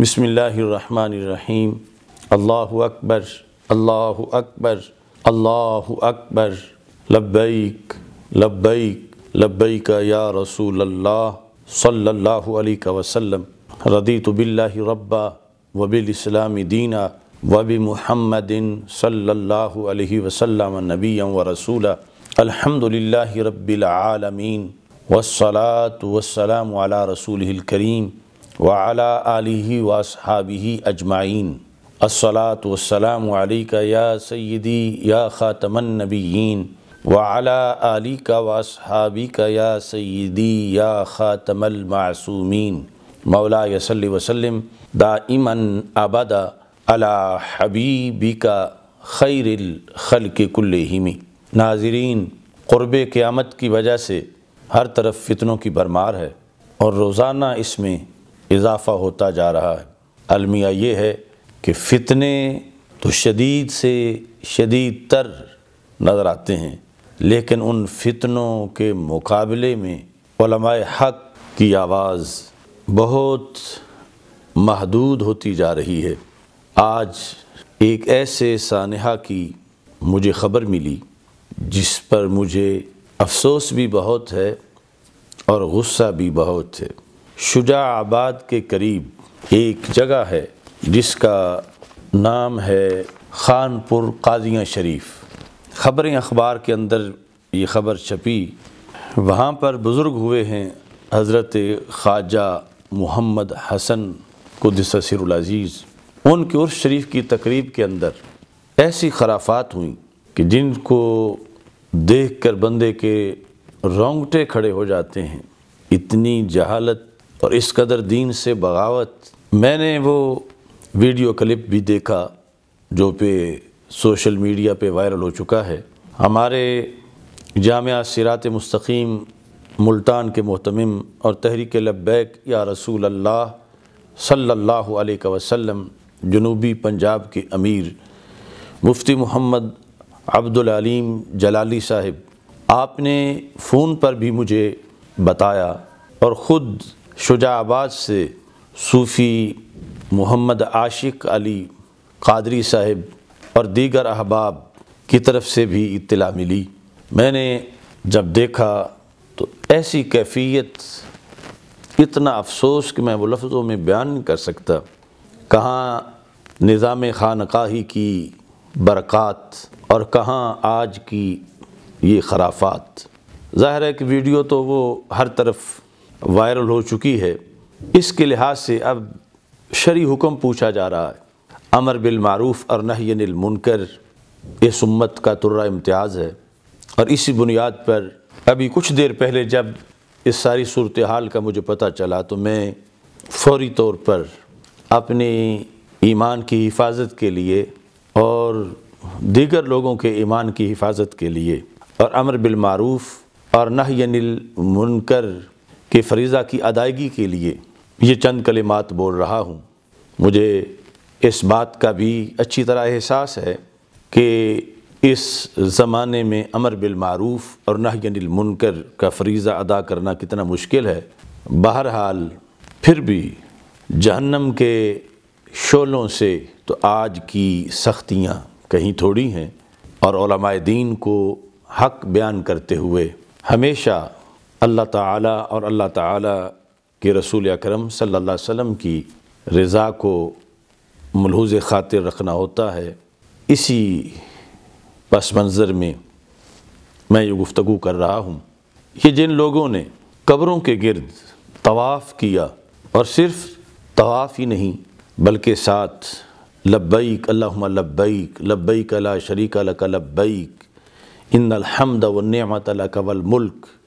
बसमीम अल्लाह अकबर अल्लाह अकबर अल्लाह अकबर लब्बैक लब्बैक लब्बैक या रसूल अल्लाह सल्लल्लाहु अलैहि वसल्लम रदी तो बिल्लाहि रब्बा वबिल इस्लामी दीना वबि मुहम्मदिन सल्लल्लाहु अलैहि वसल्लम नबिया व रसूला अल्हम्दुलिल्लाहि रब्बिल आलमीन والصلاه والسلام على رسوله करीम वाला आलि वासहाबी अजमाइन असलात वसलाम का या सैदी या ख़ातमन नबीन वाला अली का वासहाबी का या सैदी या ख़ा मासूमीन मौला यसल वसलम दा दाइमन आबादा अला हबीबी का खैर खल के कुल्लहिमी नाजरीन क़ुरब क़्यामत की वजह से हर तरफ फितनों की भरमार है और रोज़ाना इसमें इजाफा होता जा रहा है अलमिया ये है कि फितने तो शदीद से शदीद तर नज़र आते हैं लेकिन उन फितनों के मुकाबले में हक की आवाज़ बहुत महदूद होती जा रही है आज एक ऐसे सानहा की मुझे ख़बर मिली जिस पर मुझे अफसोस भी बहुत है और गुस्सा भी बहुत है शुजा आबाद के करीब एक जगह है जिसका नाम है खानपुर काजिया शरीफ खबरें अखबार के अंदर ये खबर छपी वहाँ पर बुज़ुर्ग हुए हैं हज़रत ख्वाजा मोहम्मद हसन कुदसरज़ीज़ उनके उर्स शरीफ की तकरीब के अंदर ऐसी खराफात हुई कि जिनको देख कर बंदे के रोंगटे खड़े हो जाते हैं इतनी जहालत और इस कदर दीन से बगावत मैंने वो वीडियो क्लिप भी देखा जो पे सोशल मीडिया पे वायरल हो चुका है हमारे जामिया सिरात मस्तकीम मुल्तान के मोहतमिम और तहरीक लब्बैक या रसूल अल्लाह सल्लल्लाहु अलैहि वसल्लम जनूबी पंजाब के अमीर मुफ्ती मोहम्मद अब्दुल अलीम जलाली साहिब आपने फ़ोन पर भी मुझे बताया और ख़ुद शुजाबाद से सूफ़ी मोहम्मद आशिक अली कादरी साहब और दीगर अहबाब की तरफ से भी इत्तला मिली मैंने जब देखा तो ऐसी कैफियत इतना अफसोस कि मैं वो लफ्ज़ों में बयान नहीं कर सकता कहाँ निज़ाम खानकाही की बरक़ात और कहाँ आज की ये खराफात ज़ाहिर है कि वीडियो तो वो हर तरफ वायरल हो चुकी है इसके लिहाज से अब शरी हुक्म पूछा जा रहा है अमर बिलमारूफ़ और नहयनिल मुनकर इस उम्मत का तुर्रा इम्तियाज़ है और इसी बुनियाद पर अभी कुछ देर पहले जब इस सारी सूरत हाल का मुझे पता चला तो मैं फौरी तौर पर अपने ईमान की हिफाजत के लिए और दीगर लोगों के ईमान की हिफाजत के लिए और अमर बिलमारूफ़ और नहयनिल मुनकर के फरीज़ा की अदायगी के लिए ये चंद कलिमात बोल रहा हूँ मुझे इस बात का भी अच्छी तरह एहसास है कि इस ज़माने में अमर बिलमारूफ़ और मुनकर का फरीज़ा अदा करना कितना मुश्किल है बहरहाल फिर भी जहन्नम के शोलों से तो आज की सख्तियाँ कहीं थोड़ी हैं और दीन को हक बयान करते हुए हमेशा अल्लाह ताला और अल्लाह ताला के रसूल अकरम सल्लल्लाहु अलैहि वसल्लम की रज़ा को मलहूज ख़ातिर रखना होता है इसी पस मंज़र में मैं ये गुफ्तु कर रहा हूँ ये जिन लोगों ने कब्रों के गिरद तवाफ़ किया और सिर्फ तवाफ़ ही नहीं बल्कि साथ लब्बैक अल्लाहुम्मा लब्बैक लब्बैक ला शरीक लक लब्बैक इन अलहमद व नियमत लक वल मुल्क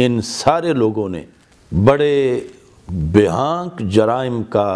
इन सारे लोगों ने बड़े बेहक जराइम का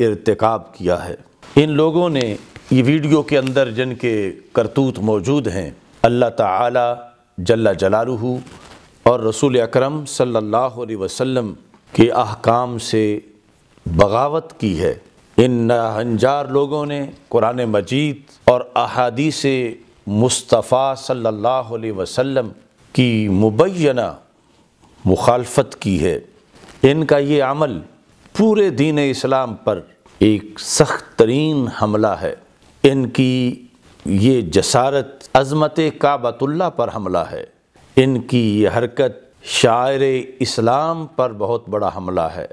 इरतकब किया है इन लोगों ने ये वीडियो के अंदर जिनके करतूत मौजूद हैं अल्लाह ताला जल्ला जलारू और रसूल अकरम सल्लल्लाहु अलैहि वसल्लम के अहकाम से बगावत की है इन नंजार लोगों ने कुरान मजीद और अहादी से मुस्तफ़ा सल्लल्लाहु अलैहि वसल्लम की मुबैना मुखालफत की है इनका ये अमल पूरे दीन इस्लाम पर एक सख्त तरीन हमला है इनकी ये जसारत अजमत काबतुल्ला पर हमला है इनकी ये हरकत शायर इस्लाम पर बहुत बड़ा हमला है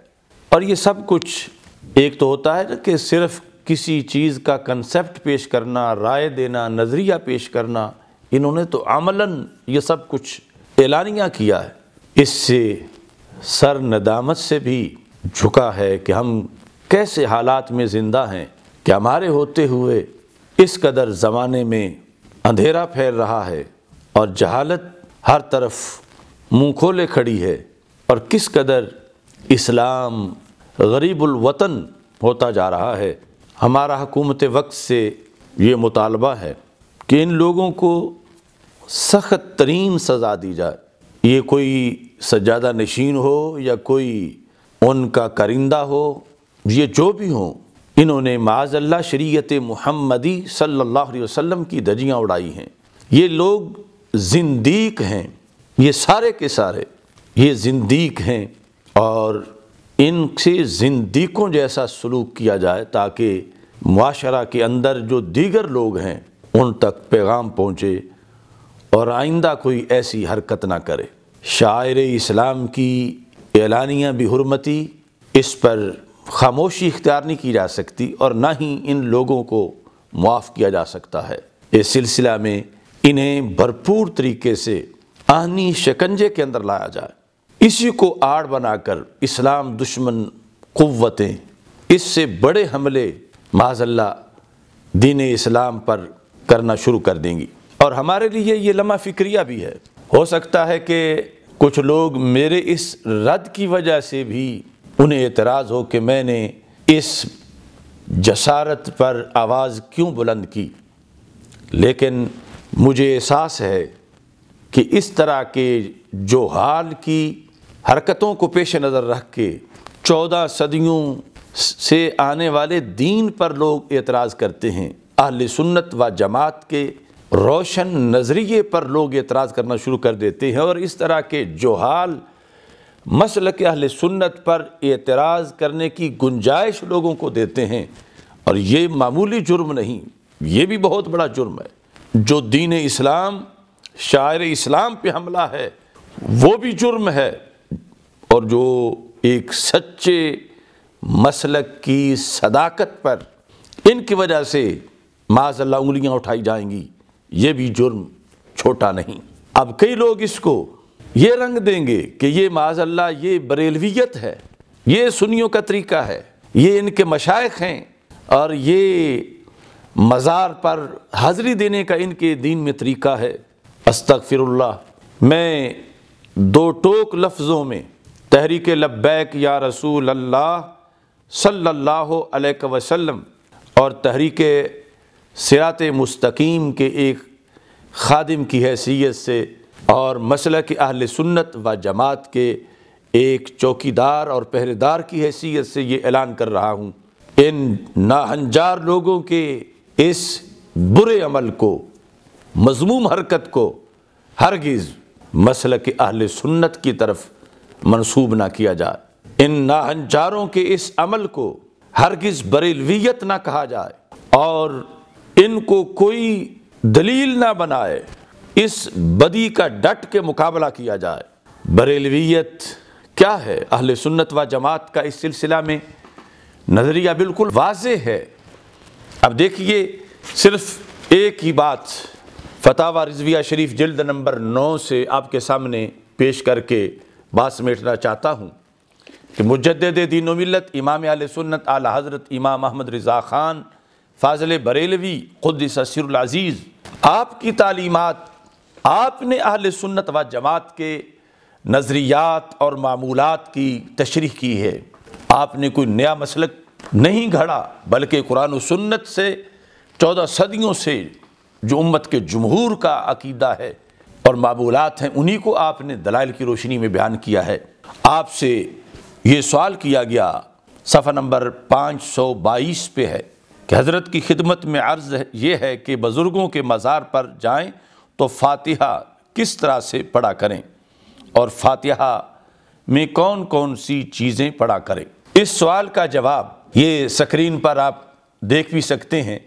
और ये सब कुछ एक तो होता है कि सिर्फ किसी चीज़ का कंसेप्ट पेश करना राय देना नज़रिया पेश करना इन्होंने तो अमला ये सब कुछ ऐलानिया किया है इससे सर नदामत से भी झुका है कि हम कैसे हालात में ज़िंदा हैं कि हमारे होते हुए इस कदर ज़माने में अंधेरा फैल रहा है और जहालत हर तरफ मुँह खोले खड़ी है और किस कदर इस्लाम गरीबुलवतन होता जा रहा है हमारा हुकूमत वक्त से ये मुतालबा है कि इन लोगों को सख्त तरीन सज़ा दी जाए ये कोई सज्जादा नशीन हो या कोई उनका करिंदा हो ये जो भी हो इन्होंने माजल्ला शरीयत मुहम्मदी सल्लल्लाहु अलैहि वसल्लम की धजियाँ उड़ाई हैं ये लोग जिंदीक हैं ये सारे के सारे ये जिंदीक हैं और इनसे जिंदीकों जैसा सलूक किया जाए ताकि माशरा के अंदर जो दीगर लोग हैं उन तक पैगाम पहुँचे और आइंदा कोई ऐसी हरकत ना करे शायर इस्लाम की एलानिया हरमती इस पर खामोशी इख्तियार नहीं की जा सकती और ना ही इन लोगों को माफ़ किया जा सकता है इस सिलसिला में इन्हें भरपूर तरीके से आनी शिकंजे के अंदर लाया जाए इसी को आड़ बनाकर इस्लाम दुश्मन क़वतें इससे बड़े हमले माजल्ला दीन इस्लाम पर करना शुरू कर देंगी और हमारे लिए ये लम्हा फिक्रिया भी है हो सकता है कि कुछ लोग मेरे इस रद्द की वजह से भी उन्हें एतराज़ हो कि मैंने इस जसारत पर आवाज़ क्यों बुलंद की लेकिन मुझे एहसास है कि इस तरह के जो हाल की हरकतों को पेश नज़र रख के चौदह सदियों से आने वाले दीन पर लोग एतराज़ करते हैं अहल सुन्नत व जमात के रोशन नज़रिए पर लोग एतराज़ करना शुरू कर देते हैं और इस तरह के जोहाल मसल के अहल सुन्नत पर एतराज़ करने की गुंजाइश लोगों को देते हैं और ये मामूली जुर्म नहीं ये भी बहुत बड़ा जुर्म है जो दीन इस्लाम शायर इस्लाम पे हमला है वो भी जुर्म है और जो एक सच्चे मसलक की सदाकत पर इनकी वजह से माजल्ला उंगलियां उठाई जाएंगी ये भी जुर्म छोटा नहीं अब कई लोग इसको ये रंग देंगे कि ये अल्लाह ये बरेलवियत है ये सुनियों का तरीका है ये इनके मशाइ हैं और ये मज़ार पर हाज़री देने का इनके दीन में तरीका है अस्तफ़िरल्ला मैं दो टोक लफ्ज़ों में तहरीक लब्बैक या रसूल अल्लाह सल्लल्लाहु अलैहि वसल्लम और तहरीक सिरात मुस्तकीम के एक खादिम की हैसियत से और मसल के अहल सुन्नत व जमात के एक चौकीदार और पहरेदार की हैसियत से ये ऐलान कर रहा हूँ इन नाहजार लोगों के इस बुरे अमल को मजमूम हरकत को हरगिज़ मसल के अहल सुन्नत की तरफ मनसूब ना किया जाए इन नाहनजारों के इस अमल को हरगिज़ बरेलवियत ना कहा जाए और इनको कोई दलील ना बनाए इस बदी का डट के मुकाबला किया जाए बरेलवीत क्या है अहल सुन्नत व जमात का इस सिलसिला में नज़रिया बिल्कुल वाज है अब देखिए सिर्फ एक ही बात फतावा रिजविया शरीफ जल्द नंबर नौ से आपके सामने पेश करके बात समेटना चाहता हूँ कि मुजद दीनोमिलत मिलत इमाम आल सुन्नत आला हज़रत इमाम अहमद रज़ा ख़ान फाजल बरेलवी खुद सर अज़ीज़ आपकी तालीमत आपने अहल सुन्नत व जमात के नज़रियात और मामूलत की तशरी की है आपने कोई नया मसलक नहीं घड़ा बल्कि कुरान सुन्नत से चौदह सदियों से जो उम्मत के जमहूर का अकीदा है और मामूल हैं उन्हीं को आपने दलाइल की रोशनी में बयान किया है आपसे ये सवाल किया गया सफ़ा नंबर पाँच सौ बाईस पे है कि हज़रत की खिदमत में अर्ज़ ये है कि बुज़ुर्गों के मज़ार पर जाएं तो फातिहा किस तरह से पढ़ा करें और फातिहा में कौन कौन सी चीज़ें पढ़ा करें इस सवाल का जवाब ये स्क्रीन पर आप देख भी सकते हैं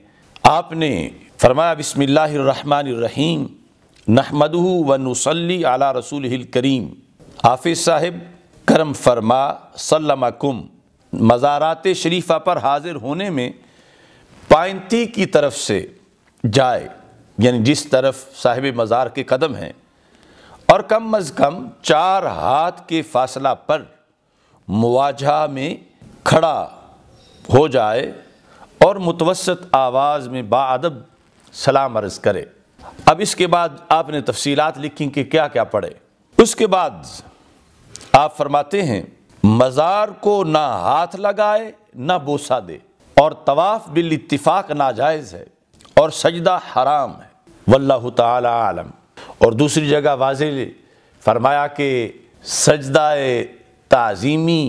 आपने फरमाया बसमीम नहमदू व नसली आला रसूल करीम आफिस साहिब करम फरमा सल्लमकुम मज़ारात शरीफा पर हाज़िर होने में पाइंती की तरफ से जाए यानी जिस तरफ साहिब मज़ार के कदम हैं और कम अज़ कम चार हाथ के फासला पर मुआजा में खड़ा हो जाए और मुतवसत आवाज़ में बादब सलाम अर्ज़ करे अब इसके बाद आपने तफसीलात लिखी कि क्या क्या पढ़े उसके बाद आप फरमाते हैं मज़ार को ना हाथ लगाए ना बोसा दे और तवाफ़ बिल इतफ़ाक़ नाजायज़ है और सजदा हराम है वल्लाह आलम और दूसरी जगह वाज फरमाया कि सजदा ताज़ीमी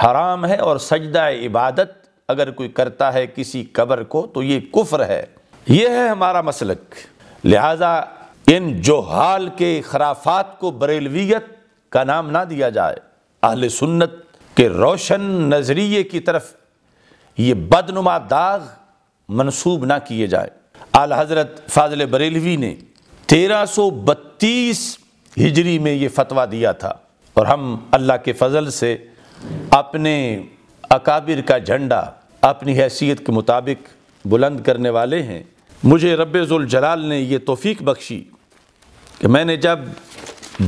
हराम है और सजदा इबादत अगर कोई करता है किसी कबर को तो ये कुफ्र है ये है हमारा मसलक लिहाजा इन जोहाल के खराफात को बरेलवियत का नाम ना दिया जाए अहल सुन्नत के रोशन नज़रिए की तरफ ये बदनुमा दाग मनसूब ना किए जाए आल हज़रत फाजल बरेलवी ने तेरह सौ बत्तीस हिजरी में ये फतवा दिया था और हम अल्लाह के फजल से अपने अकाबिर का झंडा अपनी हैसियत के मुताबिक बुलंद करने वाले हैं मुझे जलाल ने यह तोफ़ी बख्शी कि मैंने जब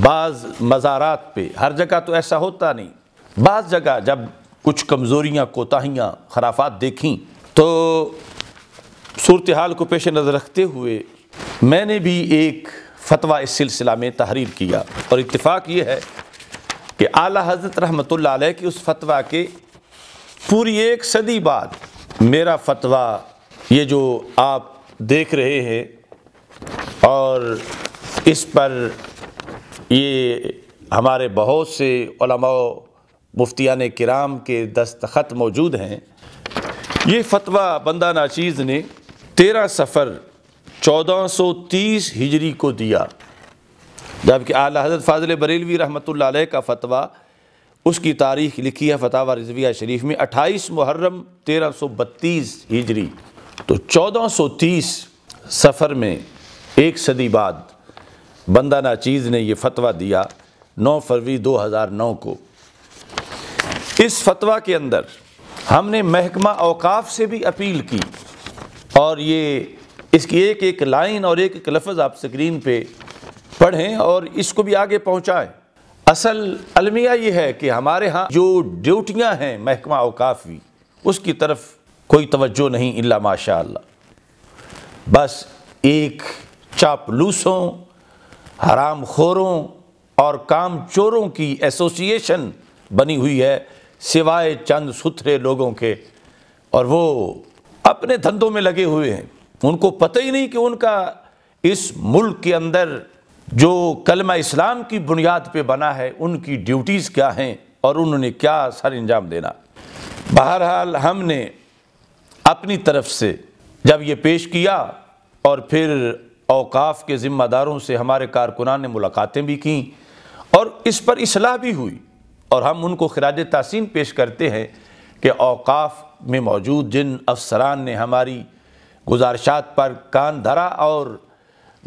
बाज़ मज़ारात पे हर जगह तो ऐसा होता नहीं बाज़ जगह जब कुछ कमज़ोरियाँ कोताहियाँ खराफात देखी तो सूरत हाल को पेश नज़र रखते हुए मैंने भी एक फतवा इस सिलसिला में तहरीर किया और इतफ़ाक़ ये है कि आला हज़रत रहमत की उस फतवा के पूरी एक सदी बाद मेरा फतवा ये जो आप देख रहे हैं और इस पर ये हमारे बहुत से मुफ्तियान कराम के दस्तखत मौजूद हैं ये फतवा बंदा नाचीज़ ने तेरह सफ़र चौदह सौ तीस हिजरी को दिया जबकि आल हज़रत फाजिल बरेलवी रहमत का फतवा उसकी तारीख लिखी है फतावा रजविया शरीफ में अट्ठाईस मुहर्रम तेरह सौ बत्तीस हिजरी तो चौदह सौ तीस सफ़र में एक सदी बाद बंदा नाचीज़ ने यह फतवा दिया नौ फरवरी दो हज़ार नौ को इस फतवा के अंदर हमने महकमा अवकाफ से भी अपील की और ये इसकी एक एक लाइन और एक एक लफ्ज़ आप स्क्रीन पे पढ़ें और इसको भी आगे पहुंचाएं असल अलमिया ये है कि हमारे यहाँ जो ड्यूटियाँ हैं महकमा अवकाफ़ भी उसकी तरफ कोई तवज्जो नहीं इल्ला माशा बस एक चापलूसों हराम खोरों और काम चोरों की एसोसिएशन बनी हुई है सिवाय चंद सुथरे लोगों के और वो अपने धंधों में लगे हुए हैं उनको पता ही नहीं कि उनका इस मुल्क के अंदर जो कलमा इस्लाम की बुनियाद पे बना है उनकी ड्यूटीज़ क्या हैं और उन्होंने क्या सर अंजाम देना बहरहाल हमने अपनी तरफ से जब ये पेश किया और फिर अवकाफ़ के ज़िम्मेदारों से हमारे कारकुनान ने मुलाकातें भी की और इस पर असलाह भी हुई और हम उनको खराज तहसीन पेश करते हैं कि अवकाफ़ में मौजूद जिन अफसरान ने हमारी गुजारशात पर कान धरा और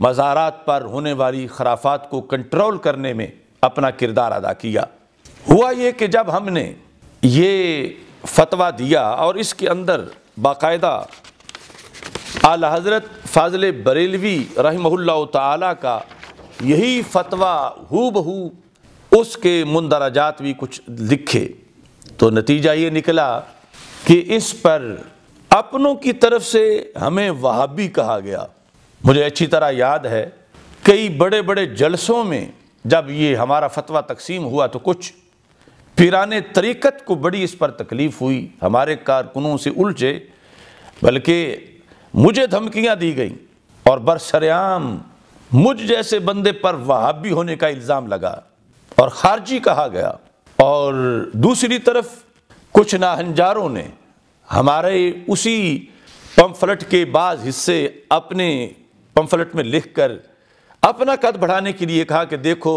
मज़ारात पर होने वाली खराफात को कंट्रोल करने में अपना किरदार अदा किया हुआ ये कि जब हमने ये फतवा दिया और इसके अंदर बाकायदा आला हज़रत फाजल बरेलवी रही ताली का यही फतवा हु बहू उसके मुंदराजात भी कुछ लिखे तो नतीजा ये निकला कि इस पर अपनों की तरफ से हमें वहाबी कहा गया मुझे अच्छी तरह याद है कई बड़े बड़े जलसों में जब ये हमारा फतवा तकसीम हुआ तो कुछ पिराने तरीक़त को बड़ी इस पर तकलीफ़ हुई हमारे कारकुनों से उलझे बल्कि मुझे धमकियां दी गई और बरसरेआम मुझ जैसे बंदे पर वहाबी होने का इल्ज़ाम लगा और खारजी कहा गया और दूसरी तरफ कुछ नाहनजारों ने हमारे उसी पम्फलट के बाद हिस्से अपने पम्फलट में लिखकर अपना कद बढ़ाने के लिए कहा कि देखो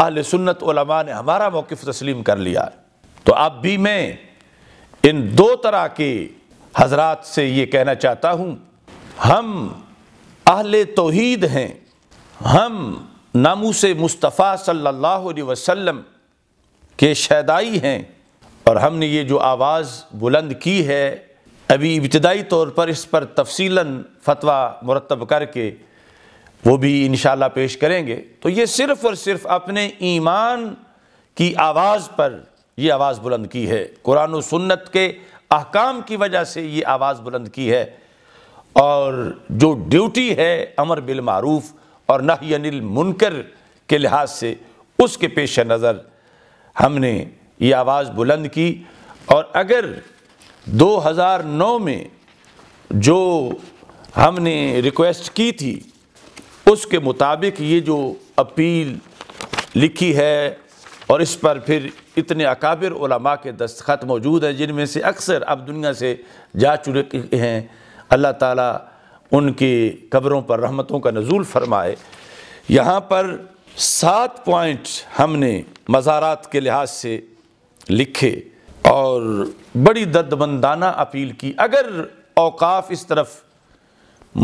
अहल सुन्नत उलमा ने हमारा मौक़ तस्लीम कर लिया तो अब भी मैं इन दो तरह के हजरात से ये कहना चाहता हूँ हम अहल तोहीद हैं हम नामूस मुस्तफ़ा सल्लल्लाहु अलैहि वसल्लम के शैदाई हैं और हमने ये जो आवाज़ बुलंद की है अभी इब्तदाई तौर पर इस पर तफसीला फतवा मुरतब करके वो भी इन पेश करेंगे तो ये सिर्फ़ और सिर्फ़ अपने ईमान की आवाज़ पर ये आवाज़ बुलंद की है कुरान सुन्नत के अहकाम की वजह से ये आवाज़ बुलंद की है और जो ड्यूटी है अमर बिलमारूफ़ और नही मुनकर के लिहाज से उसके पेश नज़र हमने ये आवाज़ बुलंद की और अगर 2009 में जो हमने रिक्वेस्ट की थी उसके मुताबिक ये जो अपील लिखी है और इस पर फिर इतने अकाबिर उलमा के दस्तखत मौजूद हैं जिनमें से अक्सर अब दुनिया से जा चुके हैं अल्लाह ताला उनकी कब्रों पर रहमतों का नजूल फरमाए यहाँ पर सात पॉइंट हमने मज़ारात के लिहाज से लिखे और बड़ी दर्दमंदाना अपील की अगर अवकाफ इस तरफ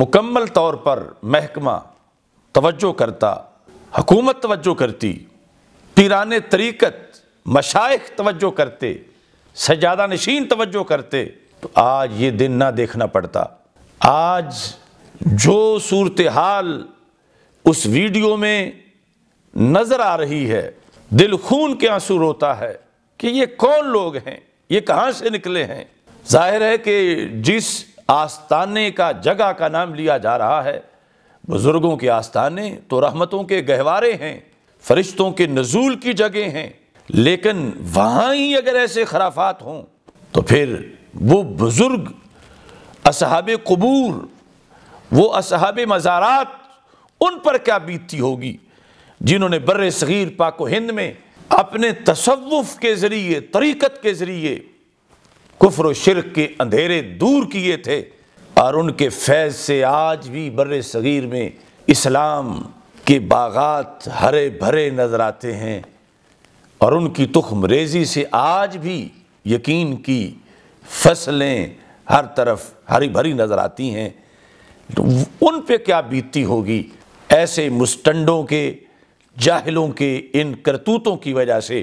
मुकम्मल तौर पर महकमा तवज्जो करता हकूमत तवज्जो करती पीरान तरीक़त मशाइ तवज्जो करते सजादा नशीन तवज्जो करते तो आज ये दिन ना देखना पड़ता आज जो सूरत हाल उस वीडियो में नज़र आ रही है दिल खून के आंसू रोता है कि ये कौन लोग हैं ये कहाँ से निकले हैं जाहिर है कि जिस आस्थाने का जगह का नाम लिया जा रहा है बुज़ुर्गों के आस्थाने तो रहमतों के गहवारे हैं फरिश्तों के नजूल की जगह हैं लेकिन वहाँ ही अगर ऐसे खराफात हों तो फिर वो बुज़ुर्ग असहाब कबूर वो असहाब मज़ारात उन पर क्या बीतती होगी जिन्होंने बर सग़ीर पाको हिंद में अपने तसवुफ़ के ज़रिए तरीक़त के ज़रिए कुफर शिरक के अंधेरे दूर किए थे और उनके फैज़ से आज भी बर सग़ीर में इस्लाम के बागात हरे भरे नज़र आते हैं और उनकी तुखम रेजी से आज भी यकीन की फसलें हर तरफ हरी भरी नज़र आती हैं तो उन पे क्या बीतती होगी ऐसे मुस्टंडों के जाहिलों के इन करतूतों की वजह से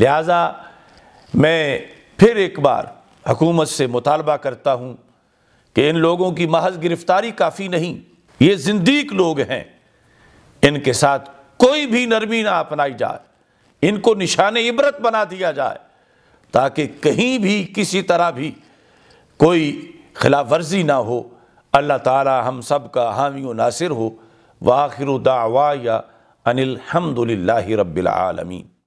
लिहाजा मैं फिर एक बार हकूमत से मुतालबा करता हूँ कि इन लोगों की महज गिरफ्तारी काफ़ी नहीं ये जिंदीक लोग हैं इनके साथ कोई भी नरमी ना अपनाई जाए इनको निशान इबरत बना दिया जाए ताकि कहीं भी किसी तरह भी कोई खिलाफ वर्जी ना हो अल्लाह ताला हम सब का हामी नासिर हो वाखिर दावा या अनिलहमदिल्ला रबालमीन